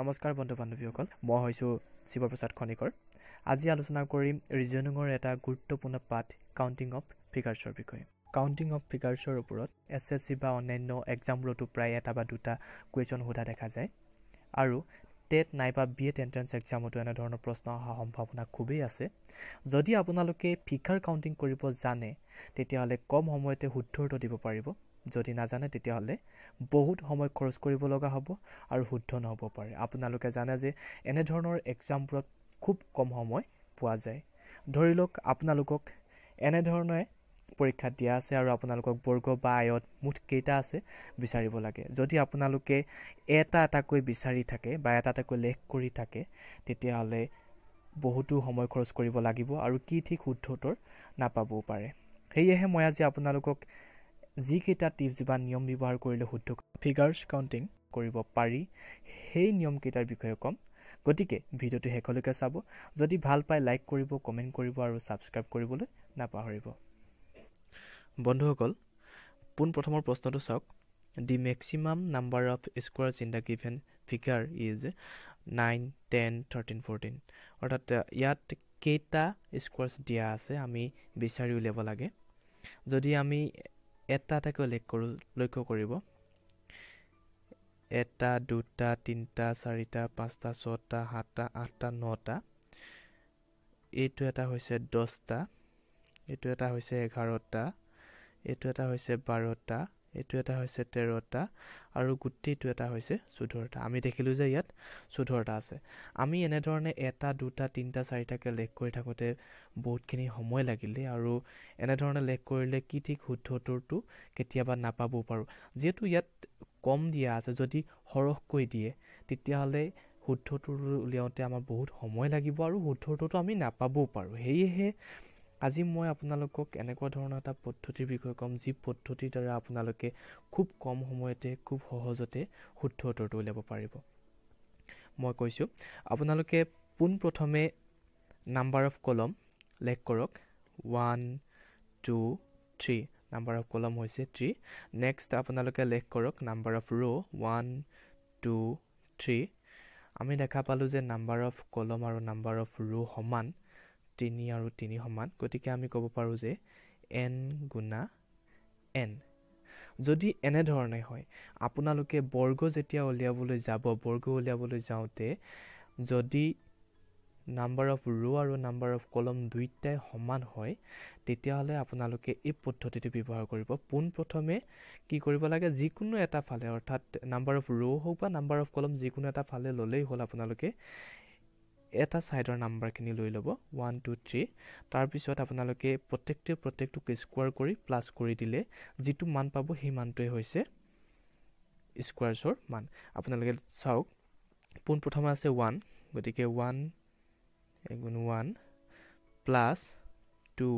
নমস্কাৰ বন্ধু বান্ধৱীসকল মই হৈছোঁ শিৱপ্ৰসাদ খনিকৰ আজি আলোচনা কৰিম ৰিজনিঙৰ এটা গুৰুত্বপূৰ্ণ পাঠ কাউণ্টিং অফ ফিগাৰ্ছৰ বিষয়ে কাউণ্টিং অফ ফিগাৰ্ছৰ ওপৰত এছ এছ চি বা অন্যান্য এক্সামবোৰতো প্ৰায় এটা বা দুটা কুৱেশ্যন সোধা দেখা যায় আৰু টেট নাইবা বি এড এণ্ট্ৰেঞ্চ এক্সামতো এনেধৰণৰ প্ৰশ্ন অহাৰ সম্ভাৱনা খুবেই আছে যদি আপোনালোকে ফিগাৰ কাউণ্টিং কৰিব জানে তেতিয়াহ'লে কম সময়তে শুদ্ধ উত্তৰ দিব পাৰিব যদি নাজানে তেতিয়াহ'লে বহুত সময় খৰচ কৰিব লগা হ'ব আৰু শুদ্ধ নহ'ব পাৰে আপোনালোকে জানে যে এনেধৰণৰ এক্সামবোৰত খুব কম সময় পোৱা যায় ধৰি লওক আপোনালোকক এনেধৰণে পৰীক্ষাত দিয়া আছে আৰু আপোনালোকক বৰ্গ বা আয়ত মুঠ কেইটা আছে বিচাৰিব লাগে যদি আপোনালোকে এটা এটাকৈ বিচাৰি থাকে বা এটা এটাকৈ লেখ কৰি থাকে তেতিয়াহ'লে বহুতো সময় খৰচ কৰিব লাগিব আৰু কি ঠিক শুদ্ধ উত্তৰ নাপাবও পাৰে সেয়েহে মই আজি আপোনালোকক যিকেইটা টিপছ বা নিয়ম ব্যৱহাৰ কৰিলে শুদ্ধ ফিগাৰ্ছ কাউণ্টিং কৰিব পাৰি সেই নিয়মকেইটাৰ বিষয়ে ক'ম গতিকে ভিডিঅ'টো শেষলৈকে চাব যদি ভাল পায় লাইক কৰিব কমেণ্ট কৰিব আৰু ছাবস্ক্ৰাইব কৰিবলৈ নাপাহৰিব বন্ধুসকল পোনপ্ৰথমৰ প্ৰশ্নটো চাওক the maximum number of squares in the given figure is nine ten thirteen fourteen অৰ্থাৎ ইয়াত কেইটা স্কুৱাৰ্ছ দিয়া আছে আমি বিচাৰি উলিয়াব লাগে যদি আমি এটা এটাকৈ লেখ কৰোঁ লক্ষ্য কৰিব এটা দুটা তিনিটা চাৰিটা পাঁচটা ছটা সাতটা আঠটা নটা এইটো এটা হৈছে দহটা এইটো এটা হৈছে এঘাৰটা এইটো এটা হৈছে বাৰটা এইটো এটা হৈছে তেৰটা আৰু গোটেইটো এটা হৈছে চৈধ্যটা আমি দেখিলোঁ যে ইয়াত চৈধ্যটা আছে আমি এনেধৰণে এটা দুটা তিনিটা চাৰিটাকৈ লেখ কৰি থাকোঁতে বহুতখিনি সময় লাগিলে আৰু এনেধৰণে লেখ কৰিলে কি ঠিক শুদ্ধটোৰটো কেতিয়াবা নাপাবও পাৰোঁ যিহেতু ইয়াত কম দিয়া আছে যদি সৰহকৈ দিয়ে তেতিয়াহ'লে শুদ্ধটো উলিয়াওঁতে আমাৰ বহুত সময় লাগিব আৰু শুদ্ধটোতো আমি নাপাবও পাৰোঁ সেয়েহে আজি মই আপোনালোকক এনেকুৱা ধৰণৰ এটা পদ্ধতিৰ বিষয়ে ক'ম যি পদ্ধতিৰ দ্বাৰা আপোনালোকে খুব কম সময়তে খুব সহজতে শুদ্ধ উত্তৰটো উলিয়াব পাৰিব মই কৈছোঁ আপোনালোকে পোনপ্ৰথমে নাম্বাৰ অফ কলম লেখ কৰক one two three number of column হৈছে থ্ৰী নেক্সট আপোনালোকে লেখ কৰক number of row' one two three আমি দেখা পালোঁ যে নাম্বাৰ অফ কলম আৰু নাম্বাৰ অফ ৰ' সমান তিনি আৰু তিনি সমান গতিকে আমি ক'ব পাৰোঁ যে এন গুণা এন যদি এনেধৰণে হয় আপোনালোকে বৰ্গ যেতিয়া উলিয়াবলৈ যাব বৰ্গ উলিয়াবলৈ যাওঁতে যদি নাম্বাৰ অফ ৰ' আৰু নাম্বাৰ অফ কলম দুইটাই সমান হয় তেতিয়াহ'লে আপোনালোকে এই পদ্ধতিটো ব্যৱহাৰ কৰিব পোনপ্ৰথমে কি কৰিব লাগে যিকোনো এটা ফালে অৰ্থাৎ নাম্বাৰ অফ ৰ' হওক বা নাম্বাৰ অফ কলম যিকোনো এটা ফালে ল'লেই হ'ল আপোনালোকে এটা ছাইডৰ নাম্বাৰখিনি লৈ ল'ব ওৱান টু থ্ৰী তাৰপিছত আপোনালোকে প্ৰত্যেকটোৱে প্ৰত্যেকটোক স্কোৱাৰ কৰি প্লাছ কৰি দিলে যিটো মান পাব সেই মানটোৱে হৈছে স্কোৱাৰছৰ মান আপোনালোকে চাওক পোন প্ৰথমে আছে ওৱান গতিকে ওৱান এগুণ one plus two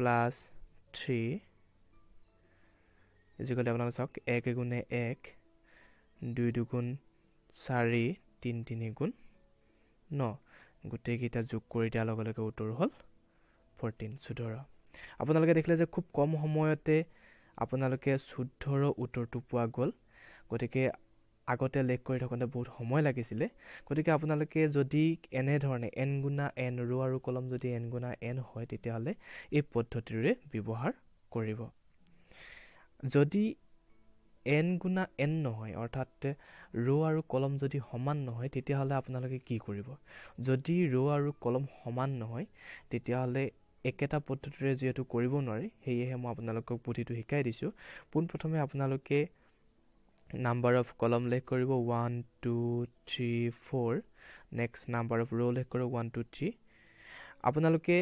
plus three আজিকালি আপোনালোকে চাওক এক এগুণে এক দুই দুগুণ চাৰি তিনি তিনি গুণ ন গোটেইকেইটা যোগ কৰি দিয়াৰ লগে লগে উত্তৰ হ'ল ফৰ্টিন চুধৰ আপোনালোকে দেখিলে যে খুব কম সময়তে আপোনালোকে চুদ্ধৰ উত্তৰটো পোৱা গ'ল গতিকে আগতে লেখ কৰি থাকোঁতে বহুত সময় লাগিছিলে গতিকে আপোনালোকে যদি এনেধৰণে এন গুণা এন ৰ' আৰু কলম যদি এন গুণা এন হয় তেতিয়াহ'লে এই পদ্ধতিৰে ব্যৱহাৰ কৰিব যদি এন গুণা এন নহয় অৰ্থাৎ ৰ' আৰু কলম যদি সমান নহয় তেতিয়াহ'লে আপোনালোকে কি কৰিব যদি ৰ' আৰু কলম সমান নহয় তেতিয়াহ'লে একেটা পদ্ধতিৰে যিহেতু কৰিব নোৱাৰি সেয়েহে মই আপোনালোকক পুথিটো শিকাই দিছোঁ পোনপ্ৰথমে আপোনালোকে নাম্বাৰ অফ কলম লেখ কৰিব one two three four next number of row' লেখ কৰিব ওৱান টু থ্ৰী আপোনালোকে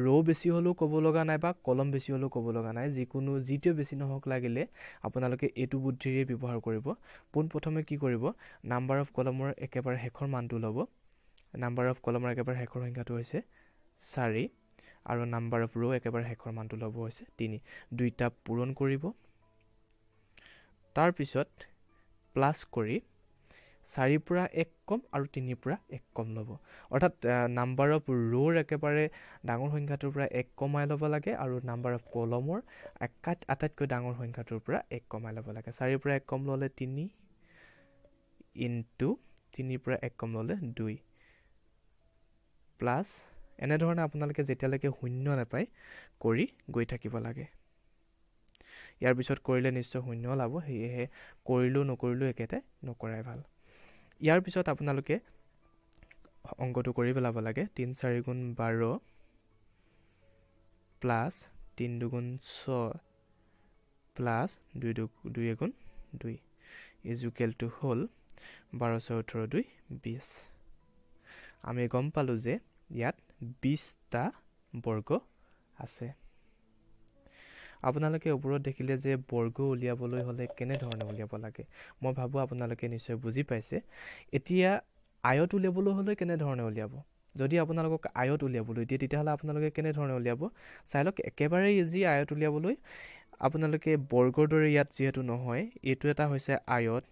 ৰৌ বেছি হ'লেও ক'ব লগা নাই বা কলম বেছি হ'লেও ক'ব লগা নাই যিকোনো যিটোৱে বেছি নহওক লাগিলে আপোনালোকে এইটো বুদ্ধিৰেই ব্যৱহাৰ কৰিব পোনপ্ৰথমে কি কৰিব নাম্বাৰ অফ কলমৰ একেবাৰে শেষৰ মানটো ল'ব নাম্বাৰ অফ কলমৰ একেবাৰে শেষৰ সংখ্যাটো হৈছে চাৰি আৰু নাম্বাৰ অফ ৰৌ একেবাৰে শেষৰ মানটো ল'ব হৈছে তিনি দুইটা পূৰণ কৰিব তাৰপিছত প্লাছ কৰি চাৰিৰ পৰা এক কম আৰু তিনিৰ পৰা এক কম ল'ব অৰ্থাৎ নাম্বাৰ অফ ৰ'ৰ একেবাৰে ডাঙৰ সংখ্যাটোৰ পৰা এক কমাই ল'ব লাগে আৰু নাম্বাৰ অফ কলমৰ একাত আটাইতকৈ ডাঙৰ সংখ্যাটোৰ পৰা এক কমাই ল'ব লাগে চাৰিৰ পৰা এক কম ল'লে তিনি ইনটু তিনিৰ পৰা এক কম ল'লে দুই প্লাছ এনেধৰণে আপোনালোকে যেতিয়ালৈকে শূন্য নাপায় কৰি গৈ থাকিব লাগে ইয়াৰ পিছত কৰিলে নিশ্চয় শূন্য ওলাব সেয়েহে কৰিলেও নকৰিলেও একেটাই নকৰাই ভাল ইয়াৰ পিছত আপোনালোকে অংকটো কৰি পেলাব লাগে তিনি চাৰি গুণ বাৰ প্লাছ তিনি দুগুণ ছয় প্লাছ দুই দু দুই এগুণ দুই ইজুকেলটো হ'ল বাৰ ছয় ওঠৰ দুই বিছ আমি গম পালোঁ যে ইয়াত বিছটা বৰ্গ আছে আপোনালোকে ওপৰত দেখিলে যে বৰ্গ উলিয়াবলৈ হ'লে কেনেধৰণে উলিয়াব লাগে মই ভাবোঁ আপোনালোকে নিশ্চয় বুজি পাইছে এতিয়া আয়ত উলিয়াবলৈ হ'লে কেনেধৰণে উলিয়াব যদি আপোনালোকক আয়ত উলিয়াবলৈ দিয়ে তেতিয়াহ'লে আপোনালোকে কেনেধৰণে উলিয়াব চাই লওক একেবাৰে ইজি আয়ত উলিয়াবলৈ আপোনালোকে বৰ্গৰ দৰে ইয়াত যিহেতু নহয় এইটো এটা হৈছে আয়ত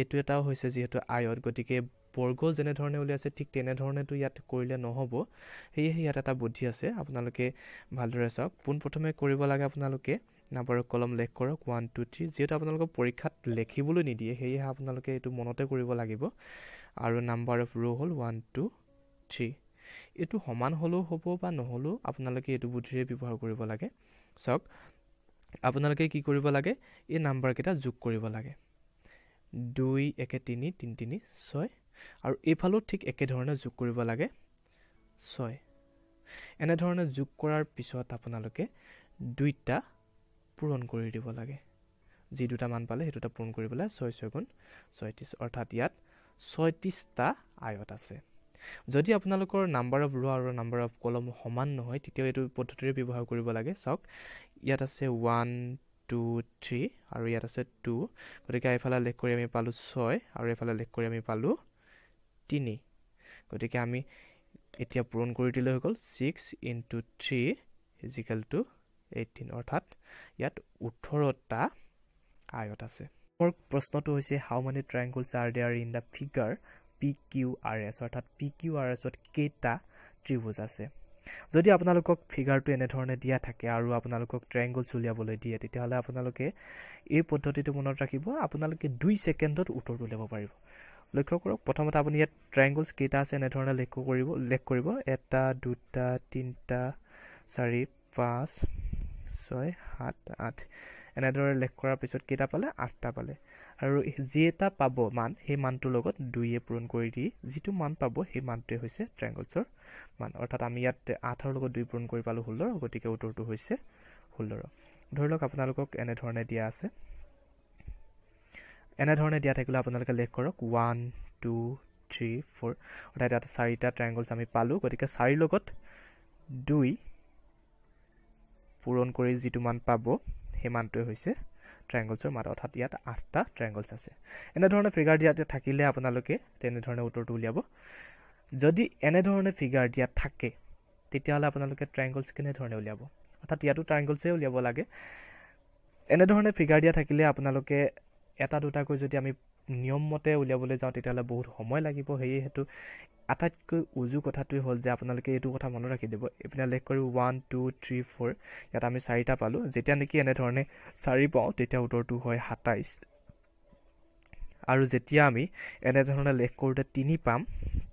এইটো এটাও হৈছে যিহেতু আয়ত গতিকে বৰ্গ যেনেধৰণে উলিয়াইছে ঠিক তেনেধৰণেতো ইয়াত কৰিলে নহ'ব সেয়েহে ইয়াত এটা বুদ্ধি আছে আপোনালোকে ভালদৰে চাওক পোনপ্ৰথমে কৰিব লাগে আপোনালোকে নাম্বাৰৰ কলম লেখ কৰক ওৱান টু থ্ৰী যিহেতু আপোনালোকক পৰীক্ষাত লিখিবলৈ নিদিয়ে সেয়েহে আপোনালোকে এইটো মনতে কৰিব লাগিব আৰু নাম্বাৰ অফ ৰ' হ'ল ওৱান টু থ্ৰী এইটো সমান হ'লেও হ'ব বা নহ'লেও আপোনালোকে এইটো বুদ্ধিৰে ব্যৱহাৰ কৰিব লাগে চাওক আপোনালোকে কি কৰিব লাগে এই নাম্বাৰকেইটা যোগ কৰিব লাগে দুই একে তিনি তিনি তিনি ছয় আৰু এইফালেও ঠিক একেধৰণে যোগ কৰিব লাগে ছয় এনেধৰণে যোগ কৰাৰ পিছত আপোনালোকে দুইটা পূৰণ কৰি দিব লাগে যি দুটা মান পালে সেই দুটা পূৰণ কৰিবলৈ ছয় ছয় গুণ ছয়ত্ৰিছ অৰ্থাৎ ইয়াত ছয়ত্ৰিছটা আয়ত আছে যদি আপোনালোকৰ নাম্বাৰ অফ ৰ আৰু নাম্বাৰ অফ কলম সমান নহয় তেতিয়াও এইটো পদ্ধতিৰে ব্যৱহাৰ কৰিব লাগে চাওক ইয়াত আছে ওৱান টু থ্ৰী আৰু ইয়াত আছে টু গতিকে এইফালে লেখ কৰি আমি পালোঁ ছয় আৰু এইফালে লেখ কৰি আমি পালোঁ তিনি গতিকে আমি এতিয়া পূৰণ কৰি দিলে হৈ গ'ল six into three is equal to eighteen অৰ্থাৎ ইয়াত ওঠৰটা আয়ত আছে মোৰ প্ৰশ্নটো হৈছে how many triangles are there are in the figure P Q R S অৰ্থাৎ পি কিউ আৰ এছত কেইটা ত্ৰিভুজ আছে যদি আপোনালোকক ফিগাৰটো এনেধৰণে দিয়া থাকে আৰু আপোনালোকক ট্ৰেংগলছ উলিয়াবলৈ দিয়ে তেতিয়াহ'লে আপোনালোকে এই পদ্ধতিটো মনত ৰাখিব আপোনালোকে দুই ছেকেণ্ডত উত্তৰটো উলিয়াব পাৰিব লক্ষ্য কৰক প্ৰথমতে আপুনি ইয়াত ট্ৰাইংগলছ কেইটা আছে এনেধৰণে লেখ কৰিব লেখ কৰিব এটা দুটা তিনিটা চাৰি পাঁচ ছয় সাত আঠ এনেদৰে লেখ কৰাৰ পিছত কেইটা পালে আঠটা পালে আৰু যি এটা পাব মান সেই মানটোৰ লগত দুয়ে পূৰণ কৰি দি যিটো মান পাব সেই মানটোৱে হৈছে ট্ৰেংগলছৰ মান অৰ্থাৎ আমি ইয়াত আঠৰ লগত দুই পূৰণ কৰি পালোঁ ষোল্লৰ গতিকে উত্তৰটো হৈছে ষোল্লৰ ধৰি লওক আপোনালোকক এনেধৰণে দিয়া আছে এনেধৰণে দিয়া থাকিলে আপোনালোকে লেখ কৰক ওৱান টু থ্ৰী ফ'ৰ অৰ্থাৎ ইয়াত চাৰিটা ট্ৰাইংগলছ আমি পালোঁ গতিকে চাৰিৰ লগত দুই পূৰণ কৰি যিটো মান পাব সেই মানটোৱে হৈছে ট্ৰাইংগলছৰ মাত অৰ্থাৎ ইয়াত আঠটা ট্ৰাইংগলছ আছে এনেধৰণে ফিগাৰ দিয়া থাকিলে আপোনালোকে তেনেধৰণে উত্তৰটো উলিয়াব যদি এনেধৰণে ফিগাৰ দিয়া থাকে তেতিয়াহ'লে আপোনালোকে ট্ৰাইংগলছ কেনেধৰণে উলিয়াব অৰ্থাৎ ইয়াতো ট্ৰাইংগলছে উলিয়াব লাগে এনেধৰণে ফিগাৰ দিয়া থাকিলে আপোনালোকে এটা দুটাকৈ যদি আমি নিয়মমতে উলিয়াবলৈ যাওঁ তেতিয়াহ'লে বহুত সময় লাগিব সেয়ে সেইটো আটাইতকৈ উজু কথাটোৱেই হ'ল যে আপোনালোকে এইটো কথা মনত ৰাখি দিব এইপিনে লেখ কৰি ওৱান টু থ্ৰী ফ'ৰ ইয়াত আমি চাৰিটা পালোঁ যেতিয়া নেকি এনেধৰণে চাৰি পাওঁ তেতিয়া উত্তৰটো হয় সাতাইছ আৰু যেতিয়া আমি এনেধৰণে লেখ কৰোঁতে তিনি পাম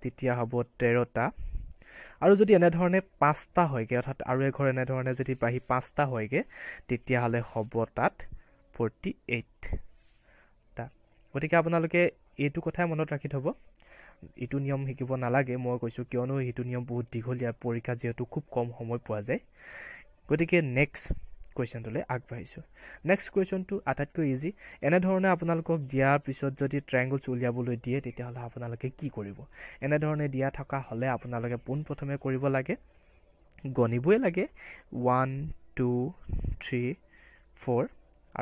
তেতিয়া হ'ব তেৰটা আৰু যদি এনেধৰণে পাঁচটা হয়গৈ অৰ্থাৎ আৰু এঘৰ এনেধৰণে যদি বাঢ়ি পাঁচটা হয়গৈ তেতিয়াহ'লে হ'ব তাত ফৰ্টি এইট গতিকে আপোনালোকে এইটো কথাই মনত ৰাখি থ'ব ইটো নিয়ম শিকিব নালাগে মই কৈছোঁ কিয়নো সিটো নিয়ম বহুত দীঘলীয়া পৰীক্ষা যিহেতু খুব কম সময় পোৱা যায় গতিকে নেক্সট কুৱেশ্যনটোলৈ আগবাঢ়িছোঁ নেক্সট কুৱেশ্যনটো আটাইতকৈ ইজি এনেধৰণে আপোনালোকক দিয়াৰ পিছত যদি ট্ৰেংগলছ উলিয়াবলৈ দিয়ে তেতিয়াহ'লে আপোনালোকে কি কৰিব এনেধৰণে দিয়া থকা হ'লে আপোনালোকে পোনপ্ৰথমে কৰিব লাগে গণিবই লাগে ওৱান টু থ্ৰী ফ'ৰ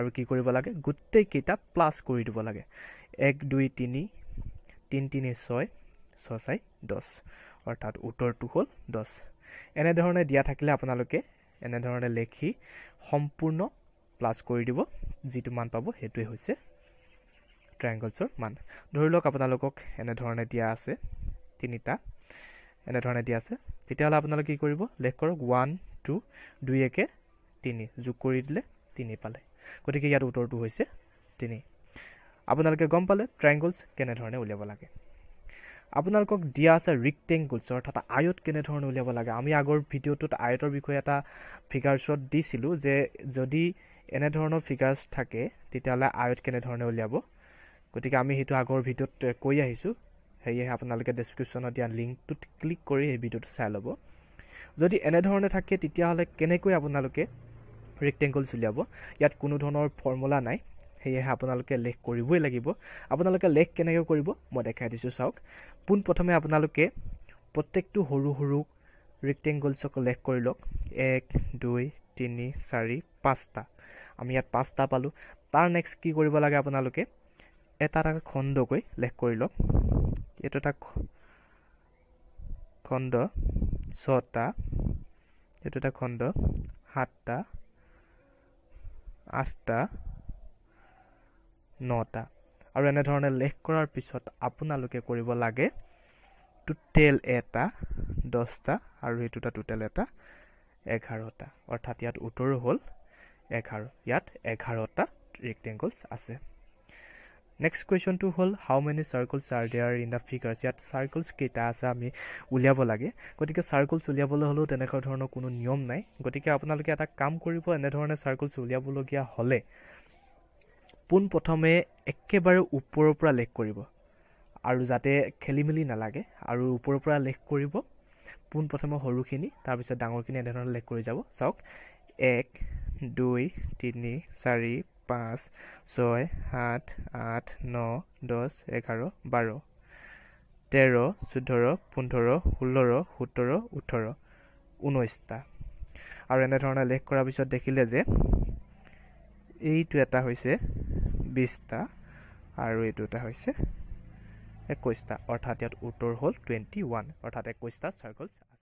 আৰু কি কৰিব লাগে গোটেইকেইটা প্লাছ কৰি দিব লাগে এক দুই তিনি তিনি তিনি ছয় ছয় চাৰি দহ অৰ্থাৎ উত্তৰটো হ'ল দহ এনেধৰণে দিয়া থাকিলে আপোনালোকে এনেধৰণে লেখি সম্পূৰ্ণ প্লাছ কৰি দিব যিটো মান পাব সেইটোৱে হৈছে ট্ৰাইংগলছৰ মান ধৰি লওক আপোনালোকক এনেধৰণে দিয়া আছে তিনিটা এনেধৰণে দিয়া আছে তেতিয়াহ'লে আপোনালোকে কি কৰিব লেখ কৰক ওৱান টু দুই একে তিনি যোগ কৰি দিলে তিনি পালে গতিকে ইয়াৰ উত্তৰটো হৈছে তিনি আপোনালোকে গম পালে ট্ৰাংগলছ কেনেধৰণে উলিয়াব লাগে আপোনালোকক দিয়া আছে ৰিক্টেংগলছ অৰ্থাৎ আয়ত কেনেধৰণে উলিয়াব লাগে আমি আগৰ ভিডিঅ'টোত আয়তৰ বিষয়ে এটা ফিগাৰ্ছত দিছিলোঁ যে যদি এনেধৰণৰ ফিগাৰছ থাকে তেতিয়াহ'লে আয়ত কেনেধৰণে উলিয়াব গতিকে আমি সেইটো আগৰ ভিডিঅ'ত কৈ আহিছোঁ সেয়েহে আপোনালোকে ডেছক্ৰিপশ্যনত দিয়া লিংকটোত ক্লিক কৰি সেই ভিডিঅ'টো চাই ল'ব যদি এনেধৰণে থাকে তেতিয়াহ'লে কেনেকৈ আপোনালোকে ৰেক্টেংগলছ উলিয়াব ইয়াত কোনো ধৰণৰ ফৰ্মুলা নাই সেয়েহে আপোনালোকে লেখ কৰিবই লাগিব আপোনালোকে লেখ কেনেকৈ কৰিব মই দেখাই দিছোঁ চাওক পোনপ্ৰথমে আপোনালোকে প্ৰত্যেকটো সৰু সৰু ৰেক্টেংগলছক লেখ কৰি লওক এক দুই তিনি চাৰি পাঁচটা আমি ইয়াত পাঁচটা পালোঁ তাৰ নেক্সট কি কৰিব লাগে আপোনালোকে এটা এটা খণ্ডকৈ লেখ কৰি লওক এইটো এটা খণ্ড ছটা এইটো এটা খণ্ড সাতটা আঠটা নটা আৰু এনেধৰণে লেখ কৰাৰ পিছত আপোনালোকে কৰিব লাগে টোটেল এটা দহটা আৰু সেইটো এটা টোটেল এটা এঘাৰটা অৰ্থাৎ ইয়াত উত্তৰো হ'ল এঘাৰ ইয়াত এঘাৰটা ৰেক্টেংগলছ আছে নেক্সট কুৱেশ্যনটো হ'ল how many circles are there in the figures ইয়াত চাৰ্কলছ কেইটা আছে আমি উলিয়াব লাগে গতিকে চাৰ্কলছ উলিয়াবলৈ হ'লেও তেনেকুৱা ধৰণৰ কোনো নিয়ম নাই গতিকে আপোনালোকে এটা কাম কৰিব এনেধৰণে চাৰ্কলছ উলিয়াবলগীয়া হ'লে পোনপ্ৰথমে একেবাৰে ওপৰৰ পৰা লেখ কৰিব আৰু যাতে খেলি মেলি নালাগে আৰু ওপৰৰ পৰা লেখ কৰিব পোনপ্ৰথমে সৰুখিনি তাৰপিছত ডাঙৰখিনি এনেধৰণে লেখ কৰি যাব চাওক এক দুই তিনি চাৰি পাঁচ ছয় সাত আঠ ন দহ এঘাৰ বাৰ তেৰ চৈধ্য পোন্ধৰ ষোল্ল সোতৰ ওঠৰ ঊনৈছটা আৰু এনেধৰণে লেখ কৰাৰ পিছত দেখিলে যে এইটো এটা হৈছে বিছটা আৰু এইটো এটা হৈছে একৈছটা অৰ্থাৎ ইয়াত উত্তৰ হ'ল টুৱেণ্টি ওৱান অৰ্থাৎ একৈছটা চাৰ্কলছ